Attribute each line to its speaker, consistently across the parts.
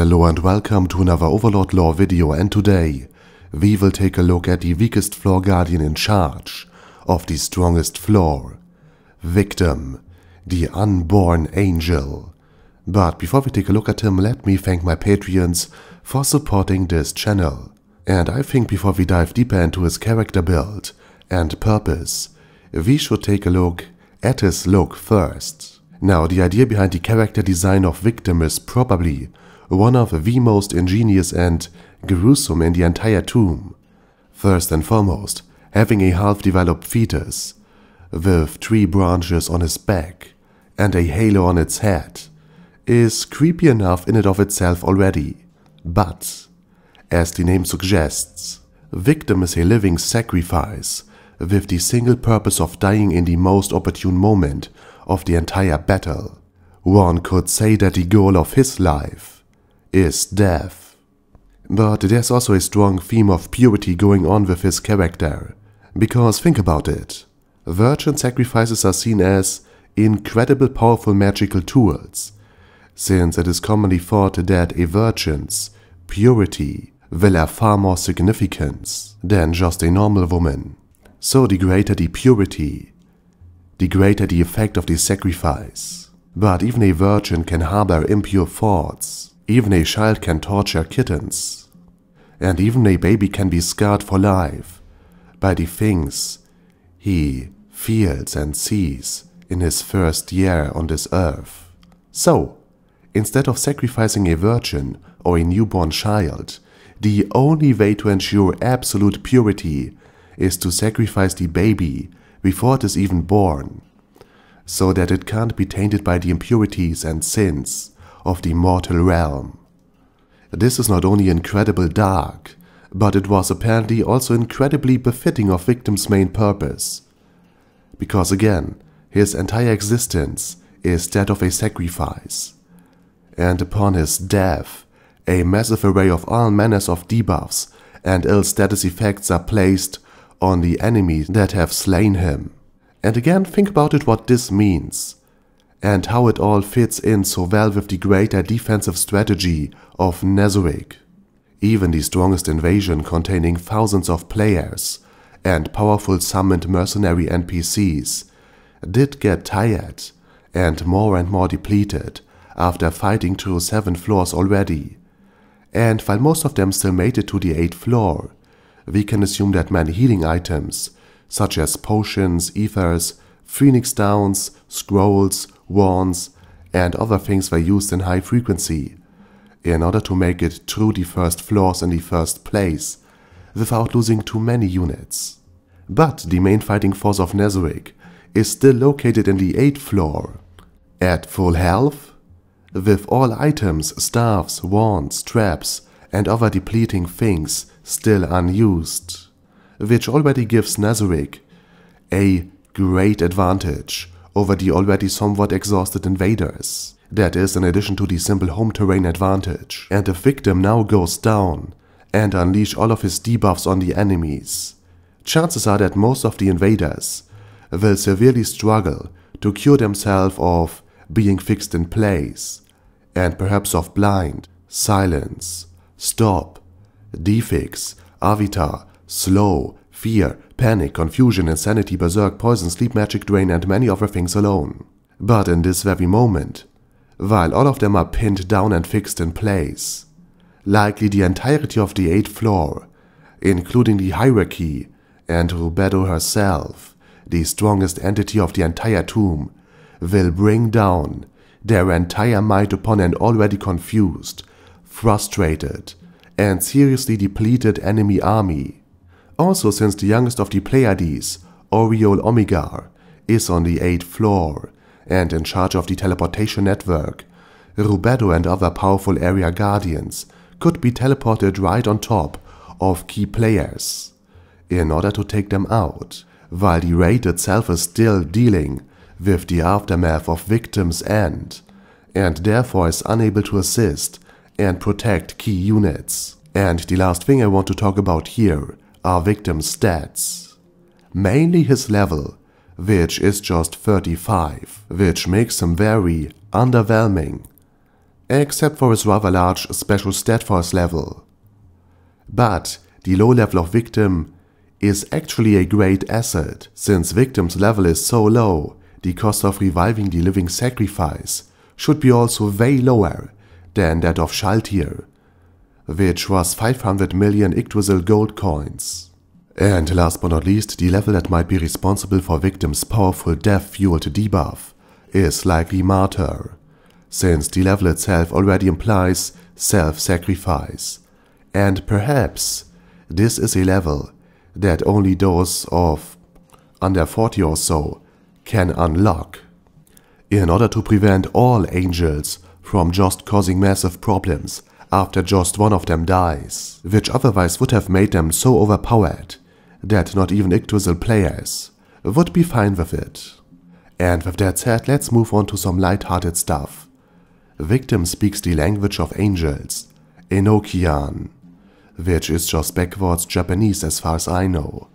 Speaker 1: Hello and welcome to another Overlord Lore video and today we will take a look at the weakest floor guardian in charge of the strongest floor. Victim, the unborn angel. But before we take a look at him, let me thank my Patreons for supporting this channel. And I think before we dive deeper into his character build and purpose, we should take a look at his look first. Now the idea behind the character design of Victim is probably one of the most ingenious and gruesome in the entire tomb. First and foremost, having a half-developed fetus, with three branches on his back and a halo on its head, is creepy enough in and of itself already. But, as the name suggests, victim is a living sacrifice with the single purpose of dying in the most opportune moment of the entire battle. One could say that the goal of his life is death. But there's also a strong theme of purity going on with his character. Because think about it. Virgin sacrifices are seen as incredible powerful magical tools, since it is commonly thought that a virgin's purity will have far more significance than just a normal woman. So the greater the purity, the greater the effect of the sacrifice. But even a virgin can harbor impure thoughts even a child can torture kittens. And even a baby can be scarred for life by the things he feels and sees in his first year on this earth. So, instead of sacrificing a virgin or a newborn child, the only way to ensure absolute purity is to sacrifice the baby before it is even born, so that it can't be tainted by the impurities and sins of the mortal realm. This is not only incredibly dark, but it was apparently also incredibly befitting of Victim's main purpose. Because again, his entire existence is that of a sacrifice. And upon his death, a massive array of all manners of debuffs and ill status effects are placed on the enemies that have slain him. And again, think about it what this means and how it all fits in so well with the greater defensive strategy of Nazarick. Even the strongest invasion containing thousands of players and powerful summoned mercenary NPCs did get tired and more and more depleted after fighting through seven floors already. And while most of them still made it to the eighth floor, we can assume that many healing items, such as potions, ethers, Phoenix downs, scrolls, wands, and other things were used in high frequency, in order to make it through the first floors in the first place, without losing too many units. But the main fighting force of Nazarick is still located in the 8th floor. At full health, with all items, staffs, wands, traps, and other depleting things still unused, which already gives Nazarick a great advantage over the already somewhat exhausted invaders. That is in addition to the simple home terrain advantage. And the victim now goes down and unleash all of his debuffs on the enemies. Chances are that most of the invaders will severely struggle to cure themselves of being fixed in place and perhaps of blind, silence, stop, defix, avatar, slow, Fear, panic, confusion, insanity, berserk, poison, sleep magic, drain, and many other things alone. But in this very moment, while all of them are pinned down and fixed in place, likely the entirety of the eighth floor, including the hierarchy and Rubedo herself, the strongest entity of the entire tomb, will bring down their entire might upon an already confused, frustrated, and seriously depleted enemy army also since the youngest of the Pleiades, Oriole Omigar, is on the 8th floor and in charge of the teleportation network, Rubedo and other powerful area guardians could be teleported right on top of key players in order to take them out, while the raid itself is still dealing with the aftermath of victims' end, and therefore is unable to assist and protect key units. And the last thing I want to talk about here are victim stats, mainly his level, which is just 35, which makes him very underwhelming, except for his rather large special stat for his level. But the low level of victim is actually a great asset, since victim's level is so low, the cost of reviving the living sacrifice should be also way lower than that of Shaltir, which was 500 million Yggdrasil gold coins. And last but not least, the level that might be responsible for victims' powerful death-fueled debuff is likely Martyr, since the level itself already implies self-sacrifice. And perhaps this is a level that only those of under 40 or so can unlock, in order to prevent all angels from just causing massive problems after just one of them dies, which otherwise would have made them so overpowered that not even Yggdrasil players would be fine with it. And with that said, let's move on to some light-hearted stuff. Victim speaks the language of angels, Enochian, which is just backwards Japanese as far as I know.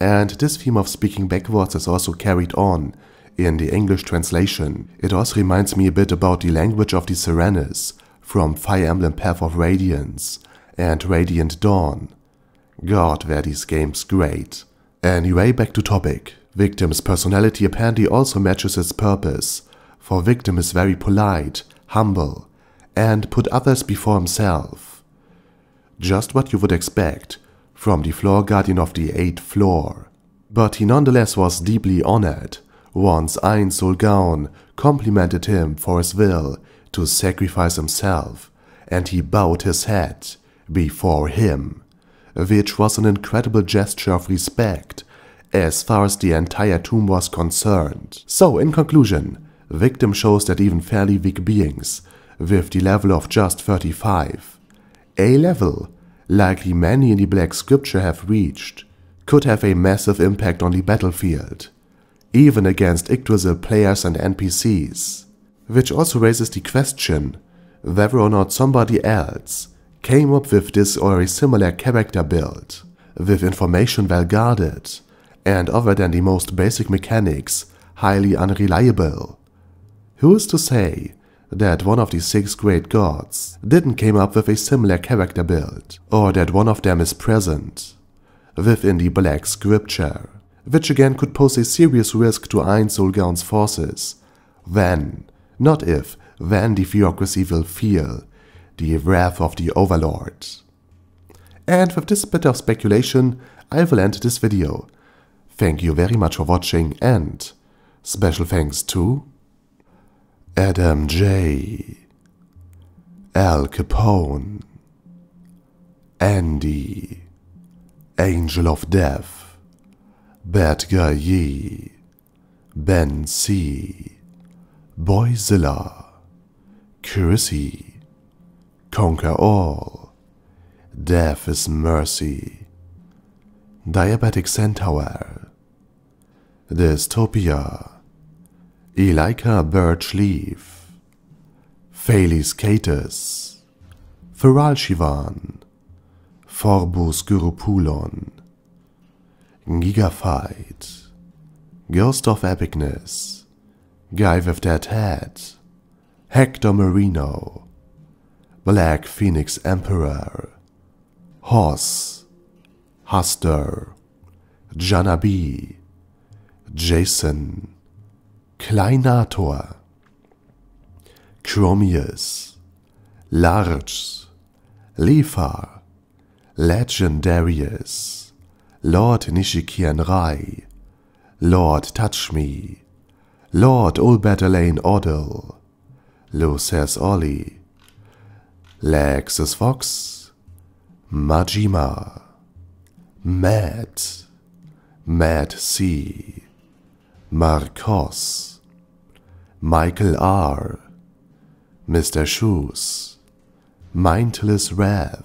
Speaker 1: And this theme of speaking backwards is also carried on in the English translation. It also reminds me a bit about the language of the Serenis, from Fire Emblem Path of Radiance and Radiant Dawn. God, were these games great. Anyway, back to topic. Victim's personality apparently also matches its purpose, for Victim is very polite, humble, and put others before himself. Just what you would expect from the floor guardian of the 8th floor. But he nonetheless was deeply honored once Ein Solgaon complimented him for his will to sacrifice himself, and he bowed his head before him, which was an incredible gesture of respect as far as the entire tomb was concerned. So, in conclusion, Victim shows that even fairly weak beings, with the level of just 35, a level likely many in the Black Scripture have reached, could have a massive impact on the battlefield, even against Yggdrasil players and NPCs. Which also raises the question whether or not somebody else came up with this or a similar character build, with information well guarded, and other than the most basic mechanics, highly unreliable. Who is to say that one of the six great gods didn't came up with a similar character build, or that one of them is present within the Black Scripture, which again could pose a serious risk to Ein Solgaon's forces, Then. Not if, then the theocracy will feel the wrath of the overlord. And with this bit of speculation, I will end this video. Thank you very much for watching and special thanks to Adam J. Al Capone, Andy, Angel of Death, Bad Guy Yee, Ben C. Boyzilla, Chrissy, Conquer All, Death is Mercy, Diabetic Centaur, Dystopia, Elika Birch Leaf, Thales Catus, Feral Shivan, Forbus Gurupulon, Gigafight, Ghost of Epicness, Guy with Dead Head, Hector Marino, Black Phoenix Emperor, Hoss, Huster, Janabi, Jason, Kleinator, Chromius, Large, Lefar, Legendarius, Lord Nishikian Rai, Lord Touch Me, Lord Ulbertalane Odell, says Ollie, Lexus Fox, Majima, Matt, Matt C, Marcos, Michael R., Mr. Shoes, Mindless Rev,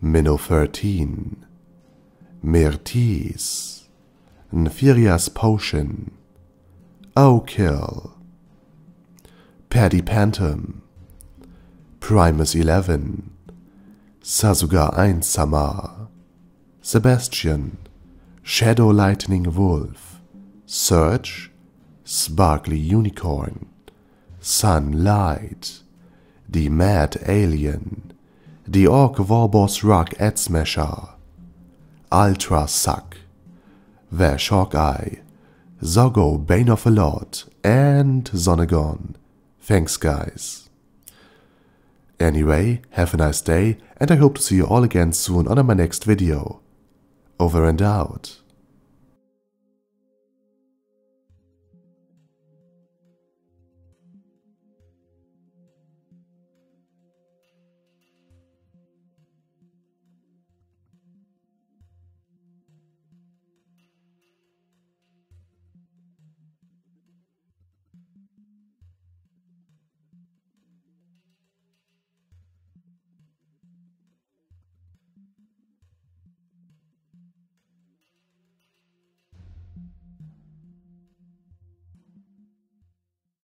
Speaker 1: Minnow 13, Mirtis, Nefiria's Potion, Oh Kill, Paddy Pantom. Primus 11, Sasuga 1 Sama, Sebastian, Shadow Lightning Wolf, Surge, Sparkly Unicorn, Sunlight, The Mad Alien, The Orc Warboss Rock Ad Smasher, Ultra Suck, Vash Hawkeye, Zogo, Bane of a Lord, and Zonagon. Thanks, guys. Anyway, have a nice day, and I hope to see you all again soon on my next video. Over and out.